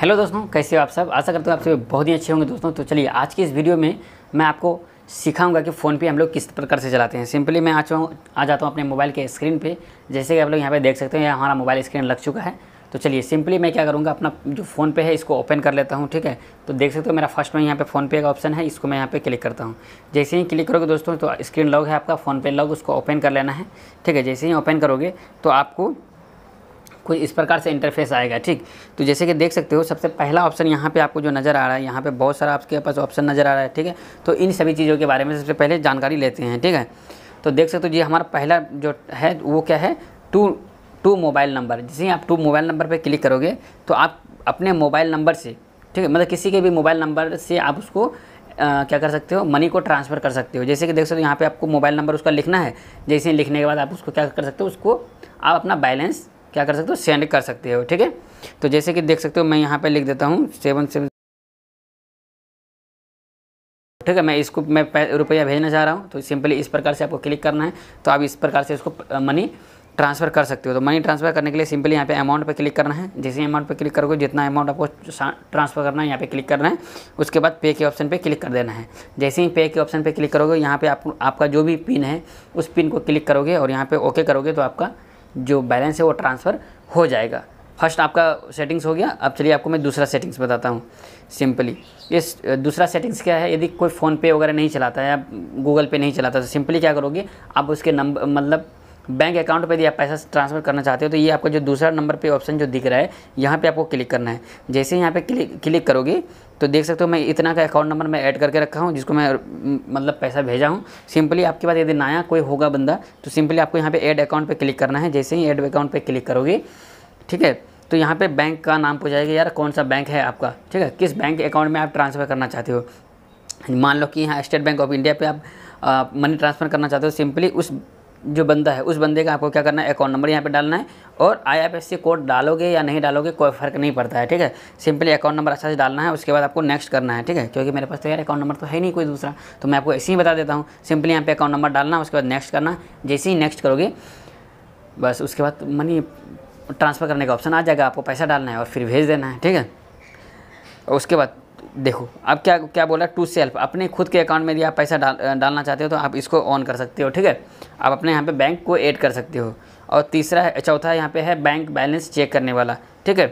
hello दोस्तों कैसे हो आप सब आशा करते हैं आप सभी बहुत ही अच्छे होंगे दोस्तों तो चलिए आज की इस वीडियो में मैं आपको सिखाऊंगा कि फ़ोन पे हम लोग किस प्रकार से चलाते हैं सिंपली मैं आ चुका आ जाता हूँ अपने मोबाइल के स्क्रीन पे जैसे कि आप लोग यहाँ पे देख सकते हैं हमारा मोबाइल स्क्रीन लग चुका है तो चलिए सिंपली मैं क्या करूँगा अपना जो फ़ोन पे है इसको ओपन कर लेता हूँ ठीक है तो देख सकते हो मेरा फर्स्ट में यहाँ पे फ़ोन पे का ऑप्शन है इसको मैं यहाँ पे क्लिक करता हूँ जैसे ही क्लिक करोगे दोस्तों तो स्क्रीन लॉग है आपका फ़ोन पे लॉग उसको ओपन कर लेना है ठीक है जैसे ही ओपन करोगे तो आपको कुछ इस प्रकार से इंटरफेस आएगा ठीक तो जैसे कि देख सकते हो सबसे पहला ऑप्शन यहाँ पे आपको जो नज़र आ रहा है यहाँ पे बहुत सारा आपके पास ऑप्शन नज़र आ रहा है ठीक है तो इन सभी चीज़ों के बारे में सबसे पहले जानकारी लेते हैं ठीक है तो देख सकते हो जी हमारा पहला जो है वो क्या है टू टू मोबाइल नंबर जैसे आप टू मोबाइल नंबर पर क्लिक करोगे तो आप अपने मोबाइल नंबर से ठीक है मतलब किसी के भी मोबाइल नंबर से आप उसको Uh, क्या कर सकते हो मनी को ट्रांसफ़र कर सकते हो जैसे कि देख सकते हो यहाँ पे आपको मोबाइल नंबर उसका लिखना है जैसे लिखने के बाद आप उसको क्या कर सकते हो उसको आप अपना बैलेंस क्या कर सकते हो सेंड कर सकते हो ठीक है तो जैसे कि देख सकते हो मैं यहाँ पर लिख देता हूँ सेवन सेवन ठीक है मैं इसको मैं रुपया भेजना चाह रहा हूँ तो सिंपली इस प्रकार से आपको क्लिक करना है तो आप इस प्रकार से इसको मनी ट्रांसफ़र कर सकते हो तो मनी ट्रांसफ़र करने के लिए सिंपली यहाँ पे अमाउंट पे क्लिक करना है जैसे अमाउंट पे क्लिक करोगे जितना अमाउंट आपको ट्रांसफ़र करना है यहाँ पे क्लिक करना है उसके बाद पे के ऑप्शन पे क्लिक कर देना है जैसे ही पे के ऑप्शन पे क्लिक करोगे यहाँ पे आप, आपका जो भी पिन है उस पिन को क्लिक करोगे और यहाँ पे ओके करोगे तो आपका जो बैलेंस है वो ट्रांसफ़र हो जाएगा फर्स्ट आपका सेटिंग्स हो गया अब चलिए आपको मैं दूसरा सेटिंग्स बताता हूँ सिंपली ये दूसरा सेटिंग्स क्या है यदि कोई फ़ोन पे वगैरह नहीं चलाता है या गूगल पे नहीं चलाता तो सिंपली क्या करोगे आप उसके नंबर मतलब बैंक अकाउंट पर यदि आप पैसा ट्रांसफ़र करना चाहते हो तो ये आपका जो दूसरा नंबर पे ऑप्शन जो दिख रहा है यहाँ पे आपको क्लिक करना है जैसे ही यहाँ पे क्लिक क्लिक करोगे तो देख सकते हो मैं इतना का अकाउंट नंबर मैं ऐड करके रखा हूँ जिसको मैं मतलब पैसा भेजा हूँ सिंपली आपके पास यदि नया कोई होगा बंदा तो सिंपली आपको यहाँ पर ऐड अकाउंट पर क्लिक करना है जैसे ही ऐड अकाउंट पर क्लिक करोगे ठीक है तो यहाँ पे बैंक का नाम पूछा जाएगा यार कौन सा बैंक है आपका ठीक है किस बैंक अकाउंट में आप ट्रांसफ़र करना चाहते हो मान लो कि यहाँ स्टेट बैंक ऑफ इंडिया पर आप मनी ट्रांसफ़र करना चाहते हो सिंपली उस जो बंदा है उस बंदे का आपको क्या करना है अकाउंट नंबर यहाँ पे डालना है और आईआरएफएससी कोड डालोगे या नहीं डालोगे कोई फ़र्क नहीं पड़ता है ठीक है सिंपली अकाउंट नंबर अच्छा से डालना है उसके बाद आपको नेक्स्ट करना है ठीक है क्योंकि मेरे पास तो यार अकाउंट नंबर तो है नहीं कोई दूसरा तो मैं आपको ऐसे ही बता देता हूँ सिंपली यहाँ पर अकाउंट नंबर डालना उसके बाद नेक्स्ट करना जैसे ही नेक्स्ट करोगे बस उसके बाद मनी ट्रांसफ़र करने का ऑप्शन आ जाएगा आपको पैसा डालना है और फिर भेज देना है ठीक है उसके बाद देखो अब क्या क्या बोला टू सेल्फ अपने खुद के अकाउंट में यदि आप पैसा डाल डालना चाहते हो तो आप इसको ऑन कर सकते हो ठीक है आप अपने यहाँ पे बैंक को ऐड कर सकते हो और तीसरा चौथा यहाँ पे है बैंक बैलेंस चेक करने वाला ठीक है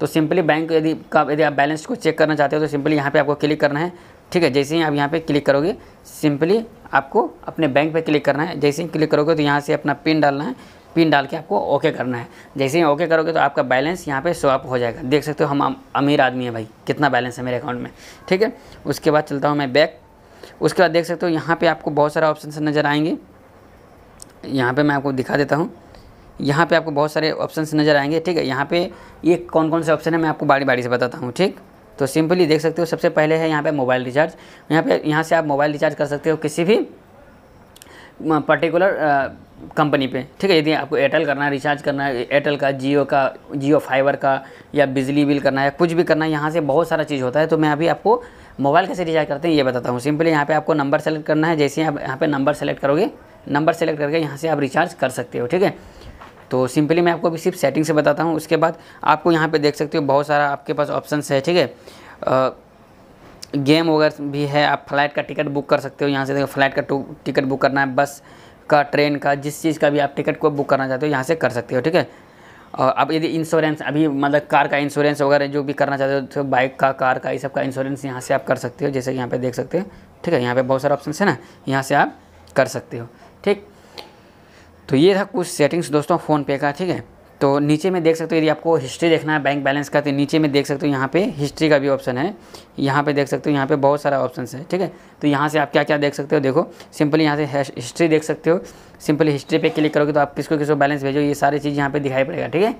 तो सिंपली बैंक यदि का यदि आप बैलेंस को चेक करना चाहते हो तो सिंपली यहाँ पर आपको क्लिक करना है ठीक है जैसे ही आप यहाँ पर क्लिक करोगे सिंपली आपको अपने बैंक पर क्लिक करना है जैसे ही क्लिक करोगे तो यहाँ से अपना पिन डालना है पिन डाल के आपको ओके करना है जैसे ही ओके करोगे तो आपका बैलेंस यहाँ पे शो अप हो जाएगा देख सकते हो हम अमीर आदमी है भाई कितना बैलेंस है मेरे अकाउंट में ठीक है उसके बाद चलता हूँ मैं बैक उसके बाद देख सकते हो यहाँ पर आपको बहुत सारे ऑप्शन नज़र आएंगे यहाँ पर मैं आपको दिखा देता हूँ यहाँ पर आपको बहुत सारे ऑप्शन नज़र आएंगे ठीक है यहाँ पर ये कौन कौन से ऑप्शन है मैं आपको बारी बारी से बताता हूँ ठीक तो सिंपली देख सकते हो सबसे पहले है यहाँ पे मोबाइल रिचार्ज यहाँ पे यहाँ से आप मोबाइल रिचार्ज कर सकते हो किसी भी पर्टिकुलर कंपनी पे ठीक है यदि आपको एयरटेल करना है रिचार्ज करना है एयरटेल का जियो का जियो फाइबर का या बिजली बिल करना है कुछ भी करना है यहाँ से बहुत सारा चीज़ होता है तो मैं अभी आपको मोबाइल कैसे रिचार्ज करते हैं ये बताता हूँ सिंपली यहाँ पे आपको नंबर सेलेक्ट करना है जैसे आप यहाँ पर नंबर सेलेक्ट करोगे नंबर सेलेक्ट करके यहाँ से आप रिचार्ज कर सकते हो ठीक है तो सिंपली मैं आपको अभी सिर्फ सेटिंग से बताता हूँ उसके बाद आपको यहाँ पर देख सकते हो बहुत सारा आपके पास ऑप्शन है ठीक है गेम वगैरह भी है आप फ्लाइट का टिकट बुक कर सकते हो यहाँ से देखो फ्लाइट का टिकट बुक करना है बस का ट्रेन का जिस चीज़ का भी आप टिकट को बुक करना चाहते हो यहाँ से कर सकते हो ठीक है और अब यदि इंश्योरेंस अभी मतलब कार का इंश्योरेंस वगैरह जो भी करना चाहते हो तो बाइक का कार का ये सब का इंश्योरेंस यहाँ से आप कर सकते हो जैसे यहाँ पे देख सकते हो ठीक है यहाँ पे बहुत सारे ऑप्शन है ना यहाँ से आप कर सकते हो ठीक तो ये था कुछ सेटिंग्स दोस्तों फ़ोनपे का ठीक है तो नीचे में देख सकते हो यदि आपको हिस्ट्री देखना है बैंक बैलेंस का तो नीचे में देख सकते हो यहाँ पे हिस्ट्री का भी ऑप्शन है यहाँ पे देख सकते हो यहाँ पे बहुत सारा ऑप्शन है ठीक है तो यहाँ से आप क्या क्या देख सकते हो देखो सिंपली यहाँ से हिस्ट्री देख सकते हो सिंपली हिस्ट्री पे क्लिक करोगे तो आप किसको किसको बैलेंस भेजो ये सारी चीज़ यहाँ पर दिखाई पड़ेगा ठीक है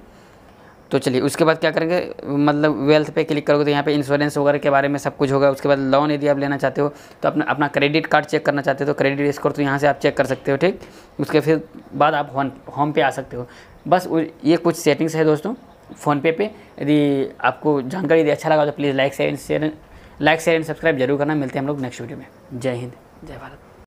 तो चलिए उसके बाद क्या करेंगे मतलब वेल्थ पे क्लिक करोगे तो यहाँ पे इंश्योरेंस वगैरह के बारे में सब कुछ होगा उसके बाद लोन यदि आप लेना चाहते हो तो अपना अपना क्रेडिट कार्ड चेक करना चाहते हो तो क्रेडिट स्कोर तो यहाँ से आप चेक कर सकते हो ठीक उसके फिर बाद आप होम होम पे आ सकते हो बस ये कुछ सेटिंग्स है दोस्तों फ़ोनपे पे यदि आपको जानकारी यदि अच्छा लगा तो please like share like share and subscribe जरूर करना मिलते हैं हम लोग नेक्स्ट वीडियो में जय हिंद जय भारत